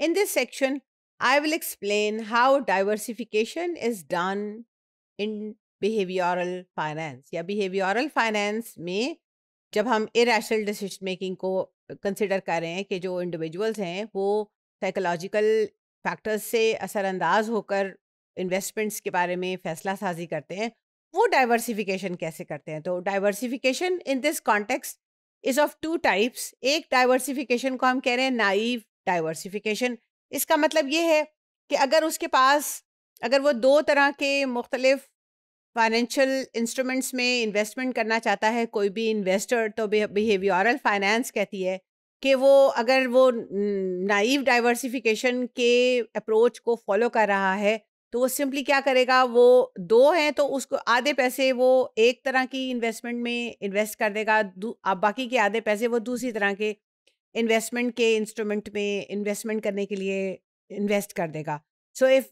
In this section, I will explain how diversification is done in behavioural finance या behavioural finance में जब हम irrational decision making को consider कर रहे हैं कि जो इंडिविजुअल्स हैं वो साइकोलॉजिकल फैक्टर्स से असरानंदाज होकर इन्वेस्टमेंट्स के बारे में फैसला साजी करते हैं वो डाइवर्सिफिकेशन कैसे करते हैं तो diversification in this context is of two types एक डाइवर्सिफिकेशन को हम कह रहे हैं नाइव डाइवर्सिफिकेशन इसका मतलब ये है कि अगर उसके पास अगर वो दो तरह के मुख्तलिफ फाइनेंशियल इंस्ट्रूमेंट्स में इन्वेस्टमेंट करना चाहता है कोई भी इन्वेस्टर तो बिहेवियरल फाइनेंस कहती है कि वो अगर वो नाइव डाइवर्सिफिकेशन के अप्रोच को फॉलो कर रहा है तो वो सिंपली क्या करेगा वो दो हैं तो उसको आधे पैसे वो एक तरह की इन्वेस्टमेंट में इन्वेस्ट कर देगा अब बाकी के आधे पैसे वो दूसरी तरह के इन्वेस्टमेंट के इंस्ट्रूमेंट में इन्वेस्टमेंट करने के लिए इन्वेस्ट कर देगा so if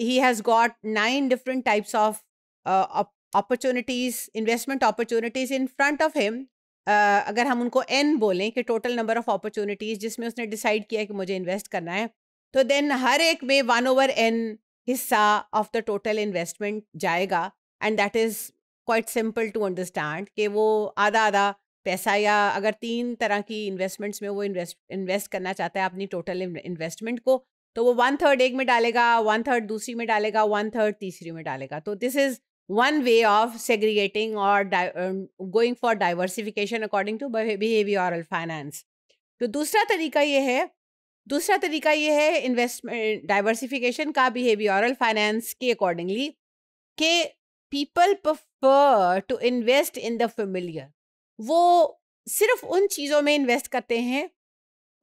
he has got nine different types of opportunities investment opportunities in front of him अगर हम उनको एन बोलें कि टोटल नंबर ऑफ अपॉर्चुनिटीज जिसमें उसने डिसाइड किया कि मुझे इन्वेस्ट करना है तो देन हर एक में वन ओवर एन हिस्सा ऑफ द टोटल इन्वेस्टमेंट जाएगा and that is quite simple to understand कि वो आधा आधा पैसा या अगर तीन तरह की इन्वेस्टमेंट्स में वो इन्वेस्ट इन्वेस्ट करना चाहता है अपनी टोटल इन्वेस्टमेंट को तो वो वन थर्ड एक में डालेगा वन थर्ड दूसरी में डालेगा वन थर्ड तीसरी में डालेगा तो this is one way of segregating और going for diversification according to behavioural finance तो दूसरा तरीका ये है दूसरा तरीका ये है इन्वेस्टमेंट डाइवर्सिफिकेशन का बिहेवियरल फाइनेंस के अकॉर्डिंगली के people prefer to invest in the familiar वो सिर्फ उन चीज़ों में इन्वेस्ट करते हैं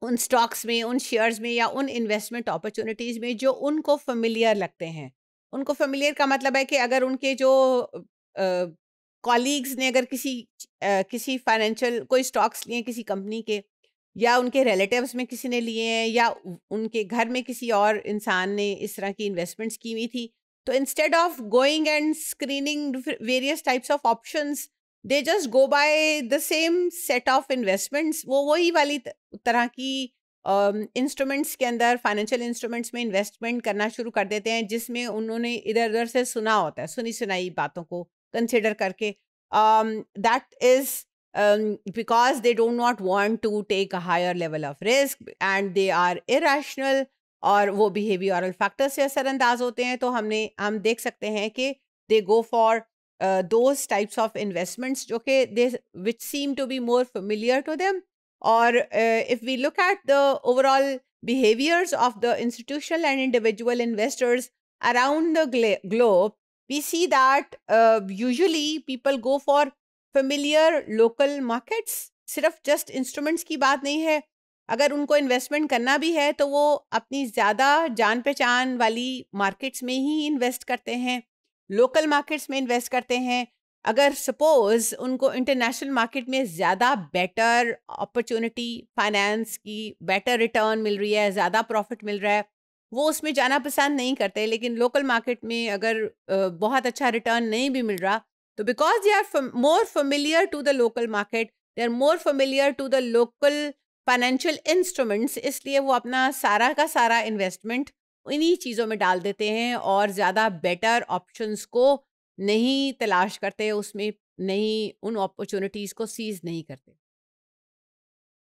उन स्टॉक्स में उन शेयर्स में या उन इन्वेस्टमेंट अपॉर्चुनिटीज़ में जो उनको फेमिलियर लगते हैं उनको फेमिलियर का मतलब है कि अगर उनके जो कॉलीग्स ने अगर किसी आ, किसी फाइनेंशियल कोई स्टॉक्स लिए किसी कंपनी के या उनके रिलेटिव्स में किसी ने लिए हैं या उनके घर में किसी और इंसान ने इस तरह की इन्वेस्टमेंट्स की हुई थी तो instead of going and screening various types of options they just go by the same set of investments वो वही वाली तरह की इंस्ट्रूमेंट्स uh, के अंदर फाइनेंशियल इंस्ट्रूमेंट्स में इन्वेस्टमेंट करना शुरू कर देते हैं जिसमें उन्होंने इधर उधर से सुना होता है सुनी सुनाई बातों को कंसिडर करके that is because they don't not want to take a higher level of risk and they are irrational और वो बिहेवियरल फैक्टर्स से असरअंदाज होते हैं तो हमने हम देख सकते हैं कि they go for those types of investments जो कि they which seem to be more familiar to them और if we look at the overall behaviours of the institutional and individual investors around the globe we see that usually people go for familiar local markets सिर्फ just instruments की बात नहीं है अगर उनको investment करना भी है तो वो अपनी ज़्यादा जान पहचान वाली मार्केट्स में ही इन्वेस्ट करते हैं लोकल मार्केट्स में इन्वेस्ट करते हैं अगर सपोज उनको इंटरनेशनल मार्केट में ज़्यादा बेटर अपॉर्चुनिटी फाइनेंस की बेटर रिटर्न मिल रही है ज़्यादा प्रॉफिट मिल रहा है वो उसमें जाना पसंद नहीं करते लेकिन लोकल मार्केट में अगर बहुत अच्छा रिटर्न नहीं भी मिल रहा तो because they are more familiar to the local market they are more familiar to the local financial instruments इसलिए वो अपना सारा का सारा इन्वेस्टमेंट इन्हीं चीज़ों में डाल देते हैं और ज़्यादा बेटर ऑप्शंस को नहीं तलाश करते उसमें नहीं उन अपॉर्चुनिटीज़ को सीज नहीं करते